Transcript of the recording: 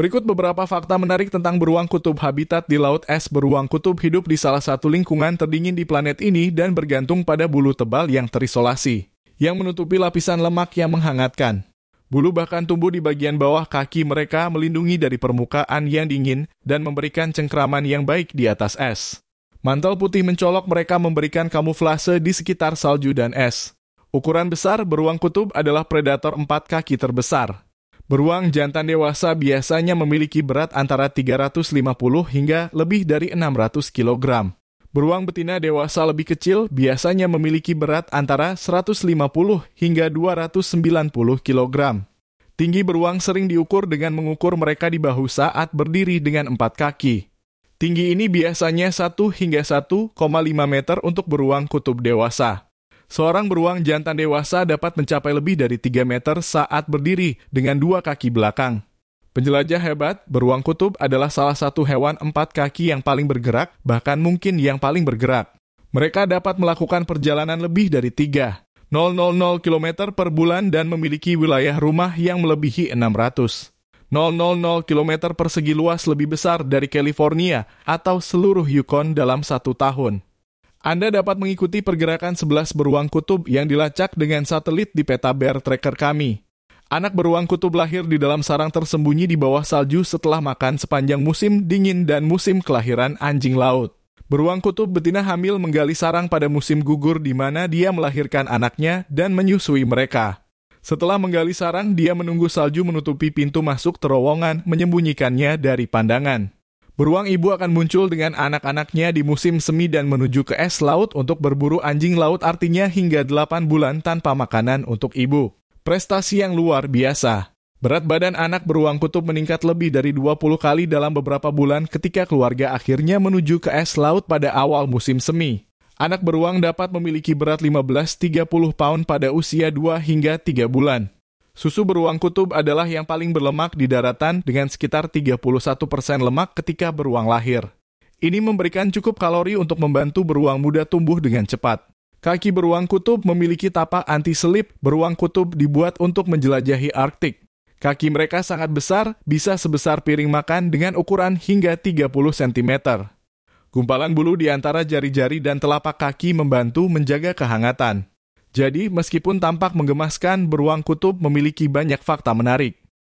Berikut beberapa fakta menarik tentang beruang kutub habitat di Laut Es. Beruang kutub hidup di salah satu lingkungan terdingin di planet ini dan bergantung pada bulu tebal yang terisolasi, yang menutupi lapisan lemak yang menghangatkan. Bulu bahkan tumbuh di bagian bawah kaki mereka melindungi dari permukaan yang dingin dan memberikan cengkraman yang baik di atas es. Mantel putih mencolok mereka memberikan kamuflase di sekitar salju dan es. Ukuran besar beruang kutub adalah predator empat kaki terbesar, Beruang jantan dewasa biasanya memiliki berat antara 350 hingga lebih dari 600 kg. Beruang betina dewasa lebih kecil biasanya memiliki berat antara 150 hingga 290 kg. Tinggi beruang sering diukur dengan mengukur mereka di bahu saat berdiri dengan empat kaki. Tinggi ini biasanya 1 hingga 1,5 meter untuk beruang kutub dewasa. Seorang beruang jantan dewasa dapat mencapai lebih dari 3 meter saat berdiri dengan dua kaki belakang. Penjelajah hebat, beruang kutub adalah salah satu hewan empat kaki yang paling bergerak, bahkan mungkin yang paling bergerak. Mereka dapat melakukan perjalanan lebih dari 3, 000 km per bulan dan memiliki wilayah rumah yang melebihi 600. 000 km persegi luas lebih besar dari California atau seluruh Yukon dalam satu tahun. Anda dapat mengikuti pergerakan sebelas beruang kutub yang dilacak dengan satelit di peta Bear Tracker kami. Anak beruang kutub lahir di dalam sarang tersembunyi di bawah salju setelah makan sepanjang musim dingin dan musim kelahiran anjing laut. Beruang kutub betina hamil menggali sarang pada musim gugur di mana dia melahirkan anaknya dan menyusui mereka. Setelah menggali sarang, dia menunggu salju menutupi pintu masuk terowongan, menyembunyikannya dari pandangan. Beruang ibu akan muncul dengan anak-anaknya di musim semi dan menuju ke es laut untuk berburu anjing laut artinya hingga 8 bulan tanpa makanan untuk ibu. Prestasi yang luar biasa. Berat badan anak beruang kutub meningkat lebih dari 20 kali dalam beberapa bulan ketika keluarga akhirnya menuju ke es laut pada awal musim semi. Anak beruang dapat memiliki berat 15-30 pound pada usia 2 hingga 3 bulan. Susu beruang kutub adalah yang paling berlemak di daratan dengan sekitar 31% lemak ketika beruang lahir. Ini memberikan cukup kalori untuk membantu beruang muda tumbuh dengan cepat. Kaki beruang kutub memiliki tapak anti-selip. Beruang kutub dibuat untuk menjelajahi Arktik. Kaki mereka sangat besar, bisa sebesar piring makan dengan ukuran hingga 30 cm. Gumpalan bulu di antara jari-jari dan telapak kaki membantu menjaga kehangatan. Jadi, meskipun tampak menggemaskan, beruang kutub memiliki banyak fakta menarik.